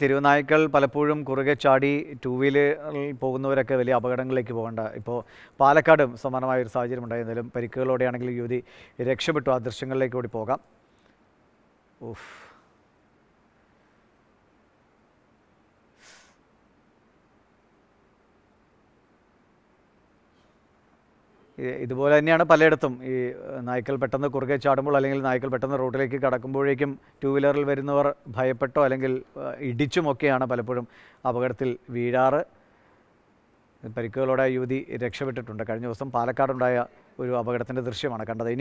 തിരുവനായ്ക്കൾ പലപ്പോഴും കുറുകെ ചാടി ടു വീലറിൽ പോകുന്നവരൊക്കെ വലിയ അപകടങ്ങളിലേക്ക് പോകേണ്ട ഇപ്പോൾ പാലക്കാടും സമാനമായ ഒരു സാഹചര്യം ഉണ്ടായിരുന്നാലും പരിക്കുകളോടെയാണെങ്കിലും യുവതി രക്ഷപ്പെട്ടു ആ ദൃശ്യങ്ങളിലേക്ക് കൂടി പോകാം ഓഫ് ഇതുപോലെ തന്നെയാണ് പലയിടത്തും ഈ നായ്ക്കൾ പെട്ടെന്ന് കുറുകെ ചാടുമ്പോൾ അല്ലെങ്കിൽ നായ്ക്കൾ പെട്ടെന്ന് റോഡിലേക്ക് കടക്കുമ്പോഴേക്കും ടൂ വീലറിൽ വരുന്നവർ ഭയപ്പെട്ടോ അല്ലെങ്കിൽ ഇടിച്ചുമൊക്കെയാണ് പലപ്പോഴും അപകടത്തിൽ വീഴാറ് പരിക്കുകളോടെ യുവതി രക്ഷപ്പെട്ടിട്ടുണ്ട് കഴിഞ്ഞ ദിവസം പാലക്കാടുണ്ടായ ഒരു അപകടത്തിൻ്റെ ദൃശ്യമാണ് കണ്ടത്